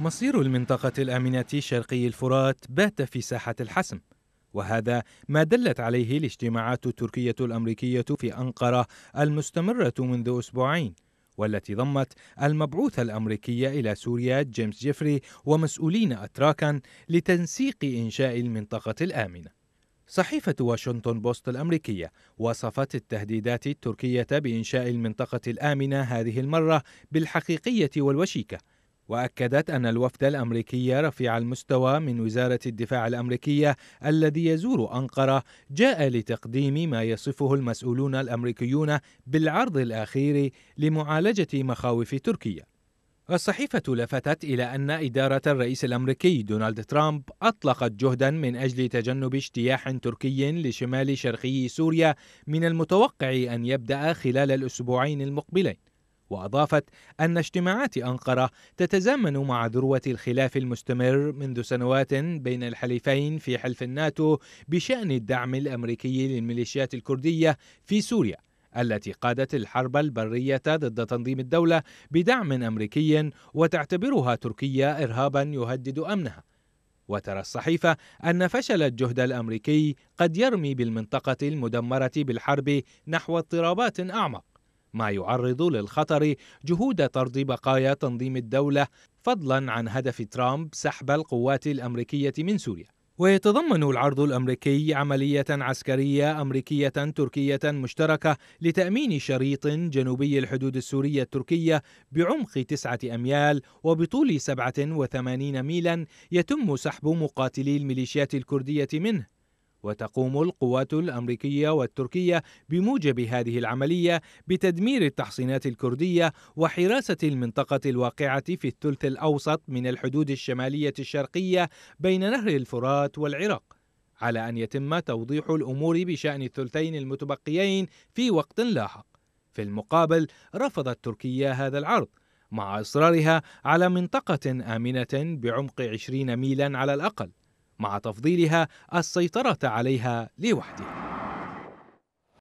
مصير المنطقة الآمنة شرقي الفرات بات في ساحة الحسم وهذا ما دلت عليه الاجتماعات التركية الأمريكية في أنقرة المستمرة منذ أسبوعين والتي ضمت المبعوث الأمريكي إلى سوريا جيمس جيفري ومسؤولين أتراكا لتنسيق إنشاء المنطقة الآمنة صحيفة واشنطن بوست الأمريكية وصفت التهديدات التركية بإنشاء المنطقة الآمنة هذه المرة بالحقيقية والوشيكة واكدت ان الوفد الامريكي رفيع المستوى من وزاره الدفاع الامريكيه الذي يزور انقره جاء لتقديم ما يصفه المسؤولون الامريكيون بالعرض الاخير لمعالجه مخاوف تركيا الصحيفة لفتت إلى أن إدارة الرئيس الأمريكي دونالد ترامب أطلقت جهدا من أجل تجنب اجتياح تركي لشمال شرقي سوريا من المتوقع أن يبدأ خلال الأسبوعين المقبلين وأضافت أن اجتماعات أنقرة تتزامن مع ذروة الخلاف المستمر منذ سنوات بين الحليفين في حلف الناتو بشأن الدعم الأمريكي للميليشيات الكردية في سوريا التي قادت الحرب البرية ضد تنظيم الدولة بدعم أمريكي وتعتبرها تركيا إرهابا يهدد أمنها وترى الصحيفة أن فشل الجهد الأمريكي قد يرمي بالمنطقة المدمرة بالحرب نحو اضطرابات أعمق ما يعرض للخطر جهود طرد بقايا تنظيم الدولة فضلا عن هدف ترامب سحب القوات الأمريكية من سوريا ويتضمن العرض الامريكي عمليه عسكريه امريكيه تركيه مشتركه لتامين شريط جنوبي الحدود السوريه التركيه بعمق تسعه اميال وبطول 87 ميلا يتم سحب مقاتلي الميليشيات الكرديه منه وتقوم القوات الامريكيه والتركيه بموجب هذه العمليه بتدمير التحصينات الكرديه وحراسه المنطقه الواقعه في الثلث الاوسط من الحدود الشماليه الشرقيه بين نهر الفرات والعراق على ان يتم توضيح الامور بشان الثلثين المتبقيين في وقت لاحق في المقابل رفضت تركيا هذا العرض مع اصرارها على منطقه امنه بعمق 20 ميلا على الاقل مع تفضيلها السيطرة عليها لوحدها